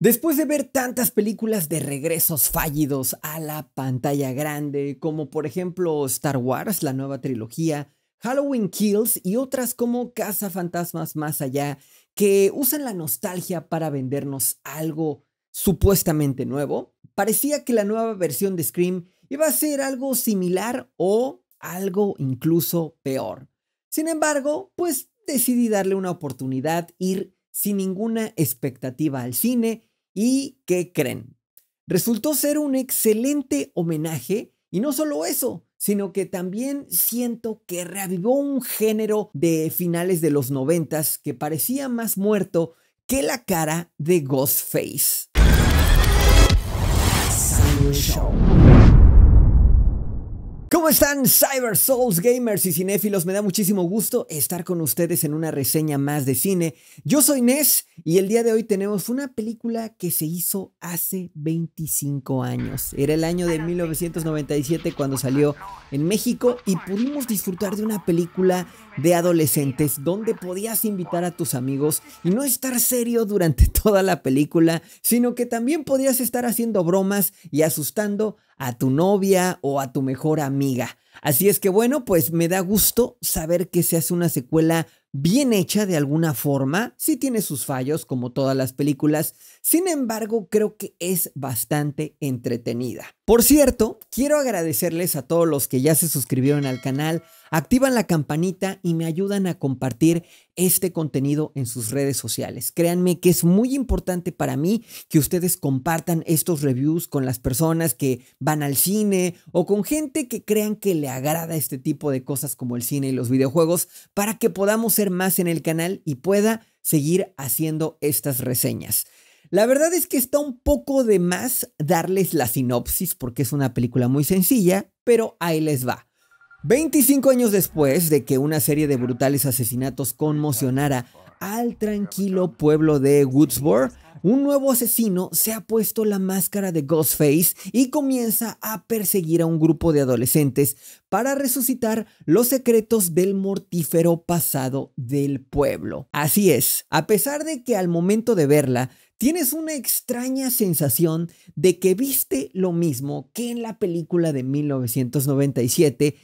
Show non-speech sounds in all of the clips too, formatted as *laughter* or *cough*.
Después de ver tantas películas de regresos fallidos a la pantalla grande, como por ejemplo Star Wars, la nueva trilogía, Halloween Kills y otras como Casa Fantasmas Más Allá, que usan la nostalgia para vendernos algo supuestamente nuevo, parecía que la nueva versión de Scream iba a ser algo similar o algo incluso peor. Sin embargo, pues decidí darle una oportunidad, ir sin ninguna expectativa al cine ¿Y qué creen? Resultó ser un excelente homenaje y no solo eso, sino que también siento que reavivó un género de finales de los noventas que parecía más muerto que la cara de Ghostface. ¿Cómo están Cyber Souls gamers y cinéfilos? Me da muchísimo gusto estar con ustedes en una reseña más de cine. Yo soy Nes y el día de hoy tenemos una película que se hizo hace 25 años. Era el año de 1997 cuando salió en México y pudimos disfrutar de una película de adolescentes donde podías invitar a tus amigos y no estar serio durante *laughs* toda la película, sino que también podías estar haciendo bromas y asustando a tu novia o a tu mejor amiga. Así es que bueno, pues me da gusto saber que se hace una secuela bien hecha de alguna forma. Sí tiene sus fallos, como todas las películas. Sin embargo, creo que es bastante entretenida. Por cierto, quiero agradecerles a todos los que ya se suscribieron al canal, Activan la campanita y me ayudan a compartir este contenido en sus redes sociales. Créanme que es muy importante para mí que ustedes compartan estos reviews con las personas que van al cine o con gente que crean que le agrada este tipo de cosas como el cine y los videojuegos para que podamos ser más en el canal y pueda seguir haciendo estas reseñas. La verdad es que está un poco de más darles la sinopsis porque es una película muy sencilla, pero ahí les va. 25 años después de que una serie de brutales asesinatos conmocionara al tranquilo pueblo de Woodsboro, un nuevo asesino se ha puesto la máscara de Ghostface y comienza a perseguir a un grupo de adolescentes para resucitar los secretos del mortífero pasado del pueblo. Así es, a pesar de que al momento de verla, tienes una extraña sensación de que viste lo mismo que en la película de 1997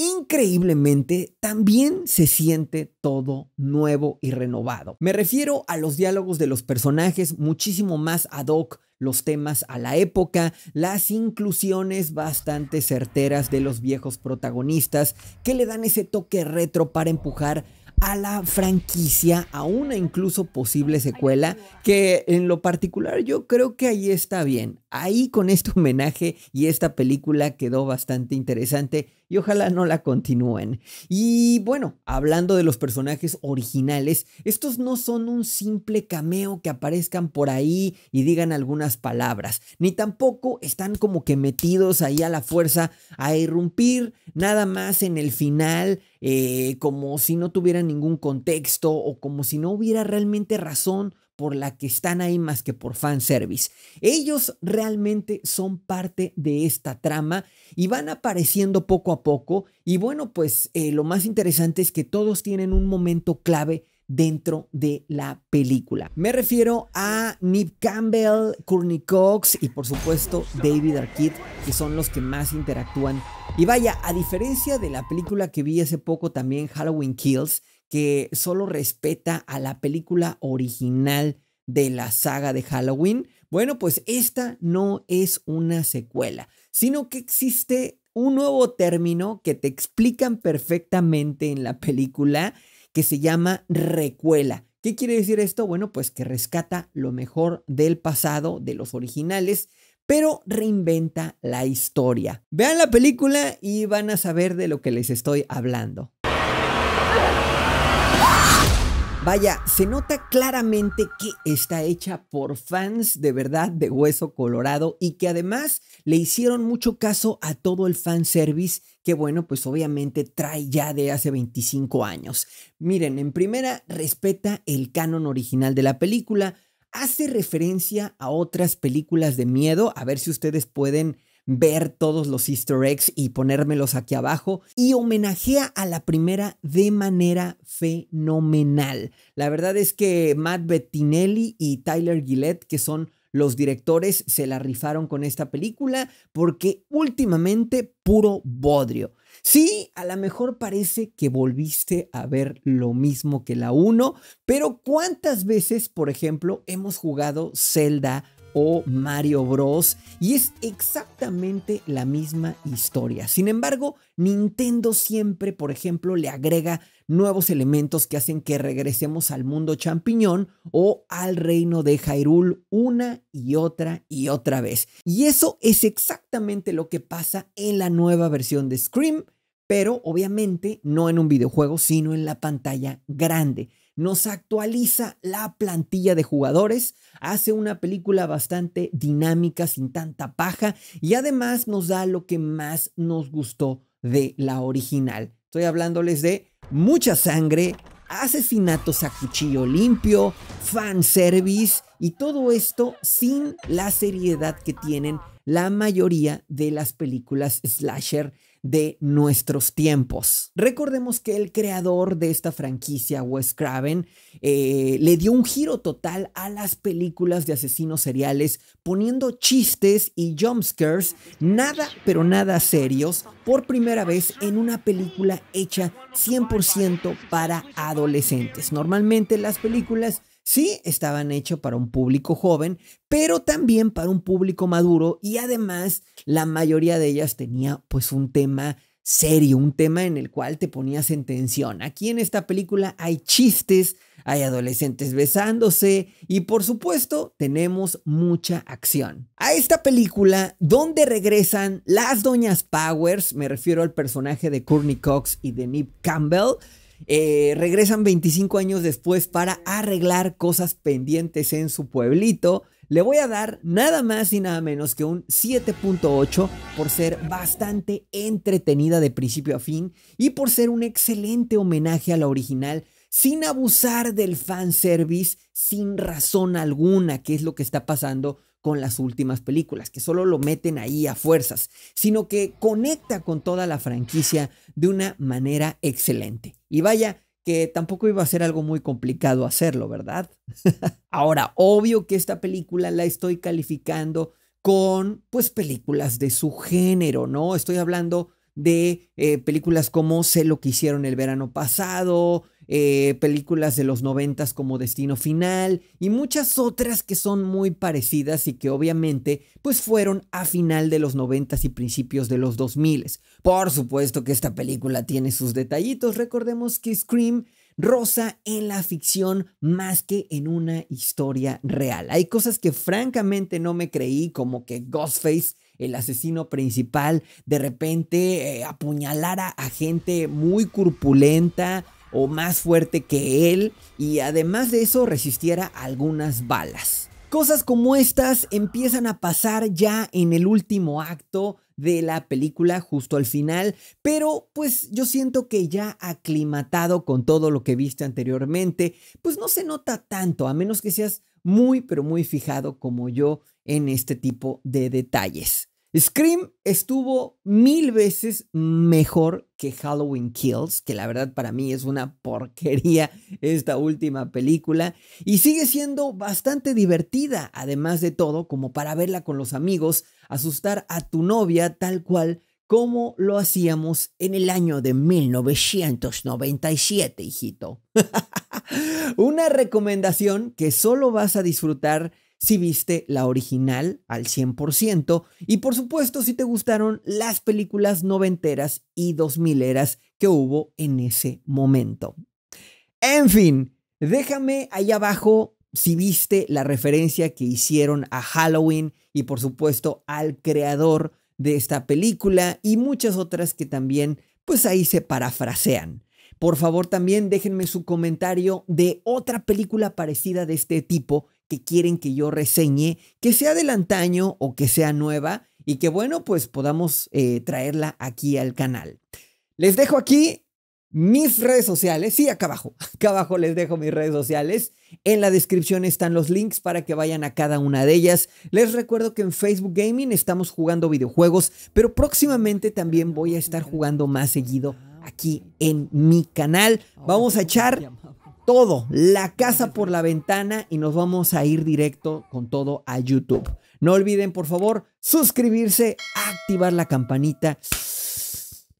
increíblemente también se siente todo nuevo y renovado. Me refiero a los diálogos de los personajes muchísimo más ad hoc los temas a la época, las inclusiones bastante certeras de los viejos protagonistas que le dan ese toque retro para empujar a la franquicia, a una incluso posible secuela, que en lo particular yo creo que ahí está bien. Ahí con este homenaje y esta película quedó bastante interesante y ojalá no la continúen. Y bueno, hablando de los personajes originales, estos no son un simple cameo que aparezcan por ahí y digan algunas palabras, ni tampoco están como que metidos ahí a la fuerza a irrumpir nada más en el final eh, como si no tuviera ningún contexto o como si no hubiera realmente razón por la que están ahí más que por fanservice. Ellos realmente son parte de esta trama y van apareciendo poco a poco. Y bueno, pues eh, lo más interesante es que todos tienen un momento clave dentro de la película. Me refiero a Nick Campbell, Courtney Cox y por supuesto David Arquette, que son los que más interactúan. Y vaya, a diferencia de la película que vi hace poco también, Halloween Kills, que solo respeta a la película original de la saga de Halloween, bueno, pues esta no es una secuela, sino que existe un nuevo término que te explican perfectamente en la película que se llama Recuela. ¿Qué quiere decir esto? Bueno, pues que rescata lo mejor del pasado, de los originales, pero reinventa la historia. Vean la película y van a saber de lo que les estoy hablando. Vaya, se nota claramente que está hecha por fans de verdad de Hueso Colorado y que además le hicieron mucho caso a todo el fanservice que bueno, pues obviamente trae ya de hace 25 años. Miren, en primera, respeta el canon original de la película, hace referencia a otras películas de miedo, a ver si ustedes pueden ver todos los easter eggs y ponérmelos aquí abajo y homenajea a la primera de manera fenomenal. La verdad es que Matt Bettinelli y Tyler Gillette, que son los directores, se la rifaron con esta película porque últimamente puro bodrio. Sí, a lo mejor parece que volviste a ver lo mismo que la 1, pero ¿cuántas veces, por ejemplo, hemos jugado Zelda o Mario Bros. Y es exactamente la misma historia. Sin embargo, Nintendo siempre, por ejemplo, le agrega nuevos elementos que hacen que regresemos al mundo champiñón o al reino de Hyrule una y otra y otra vez. Y eso es exactamente lo que pasa en la nueva versión de Scream, pero obviamente no en un videojuego, sino en la pantalla grande nos actualiza la plantilla de jugadores, hace una película bastante dinámica, sin tanta paja, y además nos da lo que más nos gustó de la original. Estoy hablándoles de mucha sangre, asesinatos a cuchillo limpio, fanservice y todo esto sin la seriedad que tienen la mayoría de las películas slasher de nuestros tiempos. Recordemos que el creador de esta franquicia, Wes Craven, eh, le dio un giro total a las películas de asesinos seriales, poniendo chistes y jumpscares, nada pero nada serios, por primera vez en una película hecha 100% para adolescentes. Normalmente las películas Sí, estaban hechos para un público joven, pero también para un público maduro y además la mayoría de ellas tenía pues un tema serio, un tema en el cual te ponías en tensión. Aquí en esta película hay chistes, hay adolescentes besándose y por supuesto tenemos mucha acción. A esta película donde regresan las doñas Powers, me refiero al personaje de Courtney Cox y de Nip Campbell, eh, regresan 25 años después para arreglar cosas pendientes en su pueblito. Le voy a dar nada más y nada menos que un 7.8 por ser bastante entretenida de principio a fin y por ser un excelente homenaje a la original sin abusar del fanservice sin razón alguna, que es lo que está pasando con las últimas películas, que solo lo meten ahí a fuerzas, sino que conecta con toda la franquicia de una manera excelente. Y vaya que tampoco iba a ser algo muy complicado hacerlo, ¿verdad? *laughs* Ahora, obvio que esta película la estoy calificando con, pues, películas de su género, ¿no? Estoy hablando de eh, películas como Sé lo que hicieron el verano pasado, eh, películas de los noventas como Destino Final y muchas otras que son muy parecidas y que obviamente pues fueron a final de los noventas y principios de los 2000. Por supuesto que esta película tiene sus detallitos, recordemos que Scream rosa en la ficción más que en una historia real. Hay cosas que francamente no me creí, como que Ghostface el asesino principal de repente eh, apuñalara a gente muy corpulenta o más fuerte que él y además de eso resistiera algunas balas. Cosas como estas empiezan a pasar ya en el último acto de la película justo al final, pero pues yo siento que ya aclimatado con todo lo que viste anteriormente, pues no se nota tanto, a menos que seas muy pero muy fijado como yo en este tipo de detalles. Scream estuvo mil veces mejor que Halloween Kills, que la verdad para mí es una porquería esta última película, y sigue siendo bastante divertida, además de todo, como para verla con los amigos, asustar a tu novia tal cual como lo hacíamos en el año de 1997, hijito. *laughs* una recomendación que solo vas a disfrutar si viste la original al 100% y por supuesto si te gustaron las películas noventeras y dos mileras que hubo en ese momento. En fin, déjame ahí abajo si viste la referencia que hicieron a Halloween y por supuesto al creador de esta película y muchas otras que también pues ahí se parafrasean. Por favor también déjenme su comentario de otra película parecida de este tipo que quieren que yo reseñe, que sea del antaño o que sea nueva y que bueno, pues podamos eh, traerla aquí al canal. Les dejo aquí mis redes sociales, sí, acá abajo, *laughs* acá abajo les dejo mis redes sociales. En la descripción están los links para que vayan a cada una de ellas. Les recuerdo que en Facebook Gaming estamos jugando videojuegos, pero próximamente también voy a estar jugando más seguido aquí en mi canal. Vamos a echar todo, la casa por la ventana y nos vamos a ir directo con todo a YouTube. No olviden, por favor, suscribirse, activar la campanita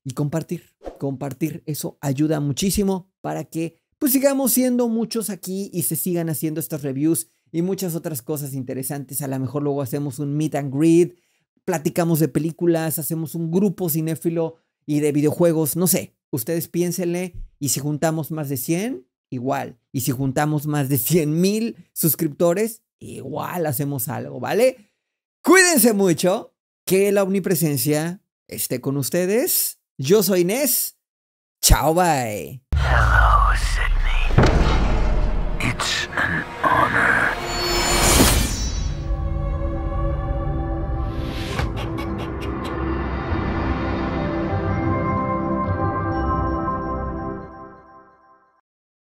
y compartir. Compartir eso ayuda muchísimo para que pues sigamos siendo muchos aquí y se sigan haciendo estas reviews y muchas otras cosas interesantes. A lo mejor luego hacemos un meet and greet, platicamos de películas, hacemos un grupo cinéfilo y de videojuegos, no sé. Ustedes piénsenle y si juntamos más de 100, igual. Y si juntamos más de 100.000 mil suscriptores, igual hacemos algo, ¿vale? Cuídense mucho, que la omnipresencia esté con ustedes. Yo soy Inés. Chao, bye. Hello,